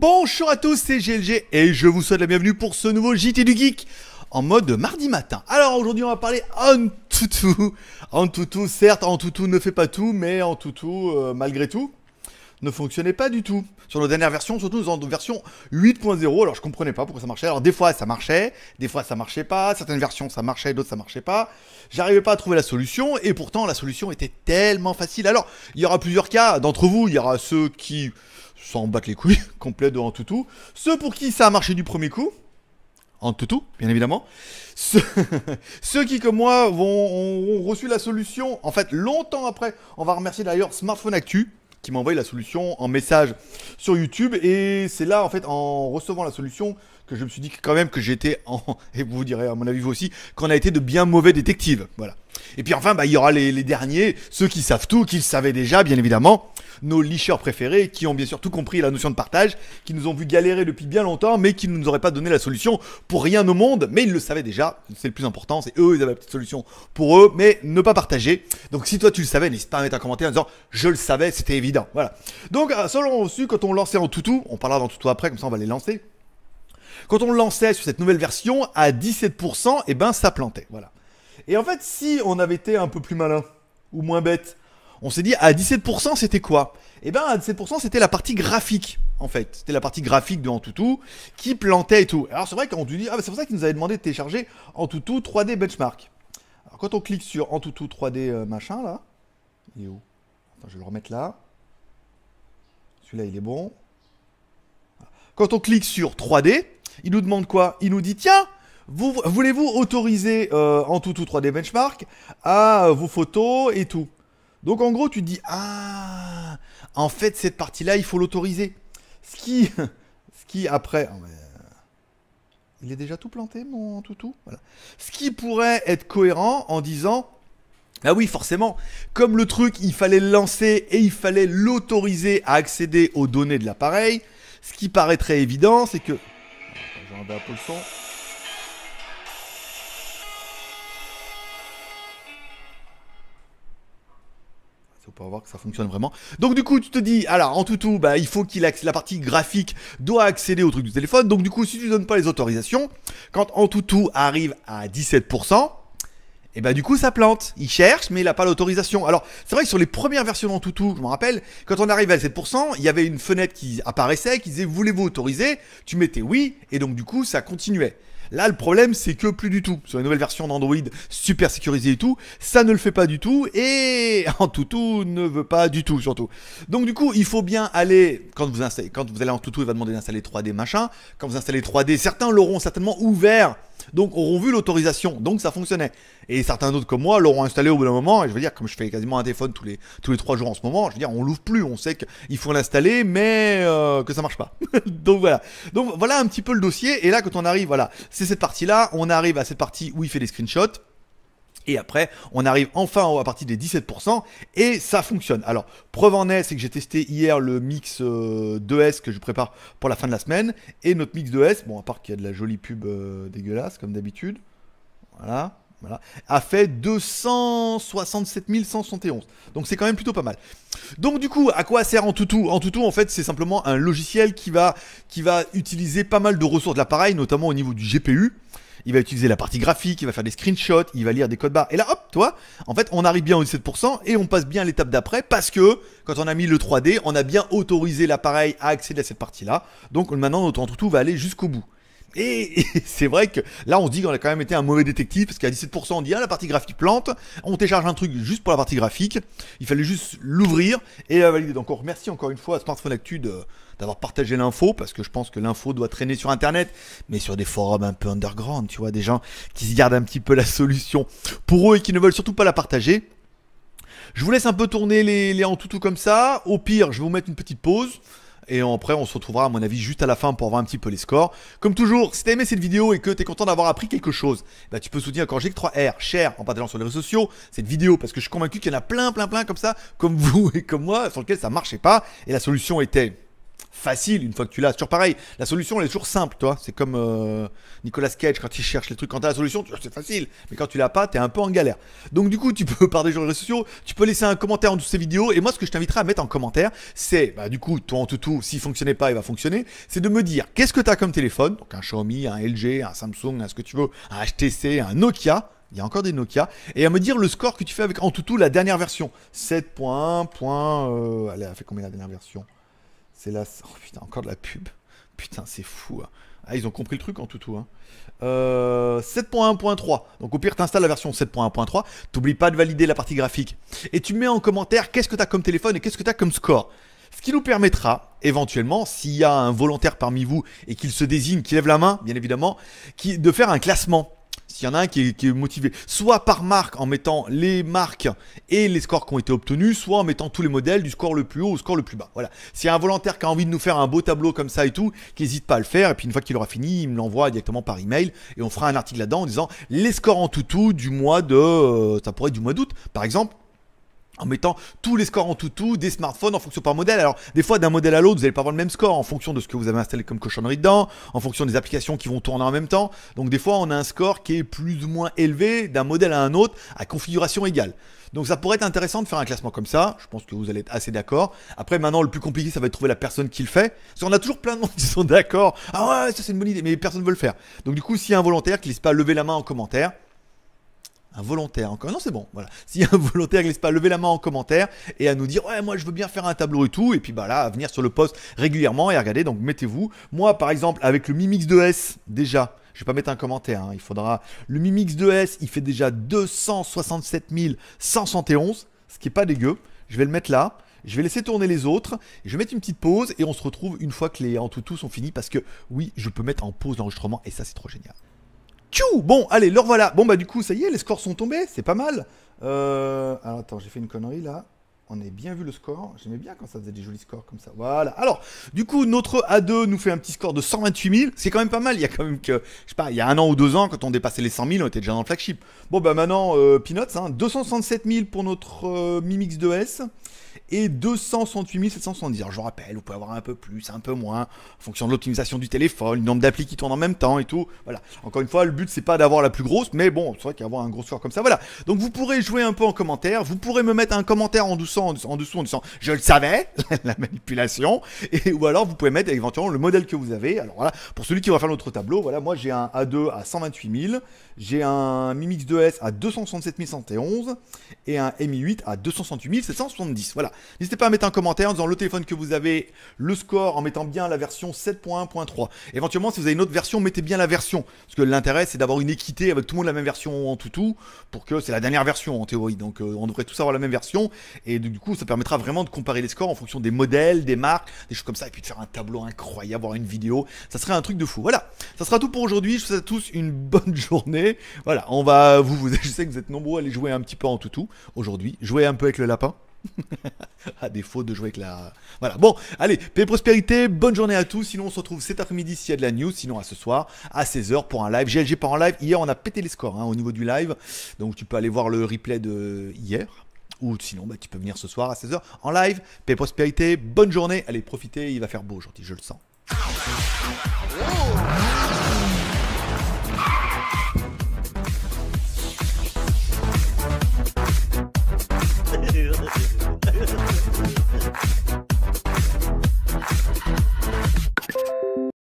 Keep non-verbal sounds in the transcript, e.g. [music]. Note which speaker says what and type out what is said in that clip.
Speaker 1: Bonjour à tous, c'est GLG et je vous souhaite la bienvenue pour ce nouveau JT du Geek en mode mardi matin. Alors aujourd'hui on va parler en tout En certes, en tout ne fait pas tout, mais en tout tout euh, malgré tout, ne fonctionnait pas du tout. Sur nos dernières versions, surtout dans version 8.0, alors je comprenais pas pourquoi ça marchait. Alors des fois ça marchait, des fois ça marchait pas, certaines versions ça marchait, d'autres ça marchait pas. J'arrivais pas à trouver la solution et pourtant la solution était tellement facile. Alors, il y aura plusieurs cas d'entre vous, il y aura ceux qui s'en battre les couilles, [laughs] complet de tout. Ceux pour qui ça a marché du premier coup, en tout, bien évidemment. [laughs] Ceux, qui, comme moi, vont, ont, reçu la solution, en fait, longtemps après. On va remercier d'ailleurs Smartphone Actu, qui m'a envoyé la solution en message sur YouTube. Et c'est là, en fait, en recevant la solution, que je me suis dit quand même que j'étais en, [laughs] et vous direz à mon avis vous aussi, qu'on a été de bien mauvais détectives. Voilà. Et puis enfin, bah, il y aura les, derniers, ceux qui savent tout, qui le savaient déjà, bien évidemment, nos licheurs préférés, qui ont bien sûr tout compris la notion de partage, qui nous ont vu galérer depuis bien longtemps, mais qui ne nous auraient pas donné la solution pour rien au monde, mais ils le savaient déjà, c'est le plus important, c'est eux, ils avaient la petite solution pour eux, mais ne pas partager. Donc si toi tu le savais, n'hésite pas à mettre un commentaire en disant je le savais, c'était évident. Voilà. Donc, euh, selon l'on reçu quand on lançait en toutou, on parlera dans toutou après, comme ça on va les lancer quand on lançait sur cette nouvelle version à 17%, et eh ben ça plantait. Voilà. Et en fait, si on avait été un peu plus malin ou moins bête, on s'est dit à 17% c'était quoi Eh ben à 17% c'était la partie graphique en fait. C'était la partie graphique de Antutu qui plantait et tout. Alors c'est vrai qu'on dit ah ben, c'est pour ça qu'ils nous avaient demandé de télécharger Antutu 3D benchmark. Alors quand on clique sur Antutu 3D euh, machin là, il est où je vais le remettre là. Celui-là il est bon. Quand on clique sur 3D, il nous demande quoi Il nous dit tiens, voulez-vous autoriser euh, en tout ou 3D benchmark à euh, vos photos et tout Donc en gros, tu te dis ah, en fait cette partie-là, il faut l'autoriser. Ce qui, [laughs] ce qui après, ah, euh, il est déjà tout planté mon toutou. Ce qui pourrait être cohérent en disant ah oui, forcément. Comme le truc, il fallait le lancer et il fallait l'autoriser à accéder aux données de l'appareil. Ce qui paraîtrait évident, c'est que. un peu le son. faut pas voir que ça fonctionne vraiment. Donc du coup, tu te dis, alors en tout tout, bah, il faut qu'il la partie graphique doit accéder au truc du téléphone. Donc du coup, si tu donnes pas les autorisations, quand en tout tout arrive à 17%, et eh ben du coup ça plante, il cherche mais il n'a pas l'autorisation. Alors c'est vrai que sur les premières versions d'Antutu, je me rappelle, quand on arrivait à 7%, il y avait une fenêtre qui apparaissait qui disait voulez-vous autoriser Tu mettais oui et donc du coup ça continuait. Là, le problème, c'est que plus du tout. Sur la nouvelle version d'Android, super sécurisée et tout, ça ne le fait pas du tout, et [laughs] en tout ne veut pas du tout, surtout. Donc, du coup, il faut bien aller, quand vous, installez, quand vous allez en toutou, il va demander d'installer 3D machin. Quand vous installez 3D, certains l'auront certainement ouvert donc auront vu l'autorisation, donc ça fonctionnait. Et certains d'autres comme moi l'auront installé au bout d'un moment, et je veux dire, comme je fais quasiment un téléphone tous les, tous les trois jours en ce moment, je veux dire, on l'ouvre plus, on sait qu'il faut l'installer, mais euh, que ça marche pas. [laughs] donc voilà. Donc voilà un petit peu le dossier, et là quand on arrive, voilà, c'est cette partie-là, on arrive à cette partie où il fait des screenshots. Et après, on arrive enfin à partir des 17% et ça fonctionne. Alors, preuve en est, c'est que j'ai testé hier le mix 2S euh, que je prépare pour la fin de la semaine. Et notre mix 2S, bon, à part qu'il y a de la jolie pub euh, dégueulasse, comme d'habitude, voilà, voilà, a fait 267 171. Donc c'est quand même plutôt pas mal. Donc du coup, à quoi sert en toutou En toutou, en fait, c'est simplement un logiciel qui va, qui va utiliser pas mal de ressources de l'appareil, notamment au niveau du GPU il va utiliser la partie graphique, il va faire des screenshots, il va lire des codes barres. Et là, hop, toi, en fait, on arrive bien au 17% et on passe bien à l'étape d'après parce que quand on a mis le 3D, on a bien autorisé l'appareil à accéder à cette partie-là. Donc maintenant, notre tout va aller jusqu'au bout. Et, [laughs] c'est vrai que là, on se dit qu'on a quand même été un mauvais détective, parce qu'à 17%, on dit ah, la partie graphique plante, on télécharge un truc juste pour la partie graphique, il fallait juste l'ouvrir et la valider. Donc on remercie encore une fois à Smartphone Actu d'avoir partagé l'info, parce que je pense que l'info doit traîner sur Internet, mais sur des forums un peu underground, tu vois, des gens qui se gardent un petit peu la solution pour eux et qui ne veulent surtout pas la partager. Je vous laisse un peu tourner les, les en tout comme ça, au pire, je vais vous mettre une petite pause. Et après, on se retrouvera, à mon avis, juste à la fin pour voir un petit peu les scores. Comme toujours, si t'as aimé cette vidéo et que t'es content d'avoir appris quelque chose, bah, tu peux soutenir Corgic 3R, cher, en partageant sur les réseaux sociaux cette vidéo, parce que je suis convaincu qu'il y en a plein, plein, plein comme ça, comme [laughs] vous et comme moi, sur lequel ça marchait pas. Et la solution était facile une fois que tu l'as. Toujours pareil, la solution elle est toujours simple, toi. C'est comme euh, Nicolas Cage quand il cherche les trucs. Quand t'as la solution, c'est facile. Mais quand tu l'as pas, t'es un peu en galère. Donc du coup, tu peux [laughs] par des réseaux sociaux, tu peux laisser un commentaire en dessous de ces vidéos. Et moi, ce que je t'inviterai à mettre en commentaire, c'est bah, du coup, toi en toutou, s'il fonctionnait pas, il va fonctionner. C'est de me dire qu'est-ce que t'as comme téléphone, donc un Xiaomi, un LG, un Samsung, un ce que tu veux, un HTC, un Nokia il y a encore des Nokia, et à me dire le score que tu fais avec en tout la dernière version. 7 points. point, euh, elle a fait combien la dernière version c'est là, oh, putain, encore de la pub. Putain, c'est fou. Hein. Ah, ils ont compris le truc en tout tout. 7.1.3. Donc au pire, t'installes la version 7.1.3. T'oublies pas de valider la partie graphique. Et tu mets en commentaire qu'est-ce que t'as comme téléphone et qu'est-ce que t'as comme score. Ce qui nous permettra, éventuellement, s'il y a un volontaire parmi vous et qu'il se désigne, qu'il lève la main, bien évidemment, de faire un classement. S'il y en a un qui est, motivé, soit par marque en mettant les marques et les scores qui ont été obtenus, soit en mettant tous les modèles du score le plus haut au score le plus bas. Voilà. S'il y a un volontaire qui a envie de nous faire un beau tableau comme ça et tout, qui n'hésite pas à le faire, et puis une fois qu'il aura fini, il me l'envoie directement par email et on fera un article là-dedans en disant les scores en tout tout du mois de. Euh, ça pourrait être du mois d'août, par exemple en mettant tous les scores en tout tout, des smartphones en fonction par modèle. Alors, des fois, d'un modèle à l'autre, vous n'allez pas avoir le même score en fonction de ce que vous avez installé comme cochonnerie dedans, en fonction des applications qui vont tourner en même temps. Donc, des fois, on a un score qui est plus ou moins élevé d'un modèle à un autre à configuration égale. Donc, ça pourrait être intéressant de faire un classement comme ça. Je pense que vous allez être assez d'accord. Après, maintenant, le plus compliqué, ça va être de trouver la personne qui le fait. Parce qu'on a toujours plein de monde [laughs] qui sont d'accord. Ah ouais, ça c'est une bonne idée, mais personne ne veut le faire. Donc, du coup, s'il y a un volontaire qui ne laisse pas lever la main en commentaire, un volontaire encore. Non, c'est bon. Voilà. [laughs] Si un volontaire laisse pas lever la main en commentaire et à nous dire ouais moi je veux bien faire un tableau et tout et puis bah là à venir sur le poste régulièrement et à regarder donc mettez-vous. Moi par exemple avec le Mimix 2S déjà. Je vais pas mettre un commentaire, hein, il faudra. Le Mimix 2S, il fait déjà 267 171, ce qui n'est pas dégueu. Je vais le mettre là. Je vais laisser tourner les autres, je vais mettre une petite pause et on se retrouve une fois que les en tout sont finis parce que oui, je peux mettre en pause l'enregistrement et ça c'est trop génial. Tchou Bon, allez, leur voilà. Bon, bah, du coup, ça y est, les scores sont tombés. C'est pas mal. Euh... Alors, attends, j'ai fait une connerie là on a bien vu le score. J'aimais bien quand ça faisait des jolis scores comme ça. Voilà. Alors, du coup, notre A2 nous fait un petit score de 128 000. C'est quand même pas mal. Il y a quand même que, je sais pas, il y a un an ou deux ans, quand on dépassait les 100 000, on était déjà dans le flagship. Bon, bah maintenant, euh, Peanuts, hein, 267 000 pour notre euh, Mimix 2S et 268 770. je rappelle, vous pouvez avoir un peu plus, un peu moins, en fonction de l'optimisation du téléphone, le nombre d'applis qui tournent en même temps et tout. Voilà. Encore une fois, le but, c'est pas d'avoir la plus grosse, mais bon, c'est vrai qu'avoir un gros score comme ça, voilà. Donc, vous pourrez jouer un peu en commentaire. Vous pourrez me mettre un commentaire en douceur en, dessous en disant je le savais, [laughs] la manipulation, et, ou alors vous pouvez mettre éventuellement le modèle que vous avez. Alors voilà, pour celui qui va faire notre tableau, voilà, moi j'ai un A2 à 128 000, j'ai un Mimix 2S à 267 111 et un Mi 8 à 268 770. Voilà, n'hésitez pas à mettre un commentaire en disant le téléphone que vous avez, le score, en mettant bien la version 7.1.3. Éventuellement, si vous avez une autre version, mettez bien la version, parce que l'intérêt c'est d'avoir une équité avec tout le monde la même version en tout tout, pour que c'est la dernière version en théorie, donc euh, on devrait tous avoir la même version et de du coup, ça permettra vraiment de comparer les scores en fonction des modèles, des marques, des choses comme ça, et puis de faire un tableau incroyable, voir une vidéo. Ça serait un truc de fou. Voilà, ça sera tout pour aujourd'hui. Je vous souhaite à tous une [laughs] bonne journée. Voilà, on va vous, vous je sais que vous êtes nombreux à aller jouer un petit peu en toutou aujourd'hui. Jouer un peu avec le lapin. [laughs] à défaut de jouer avec la. Voilà. Bon, allez, paix et prospérité, bonne journée à tous. Sinon, on se retrouve cet après-midi s'il y a de la news. Sinon, à ce soir, à 16h pour un live. GLG part en live. Hier, on a pété les scores hein, au niveau du live. Donc, tu peux aller voir le replay de hier. Ou sinon, bah, tu peux venir ce soir à 16h en live. Paix prospérité, bonne journée. Allez, profitez, il va faire beau aujourd'hui, je le sens.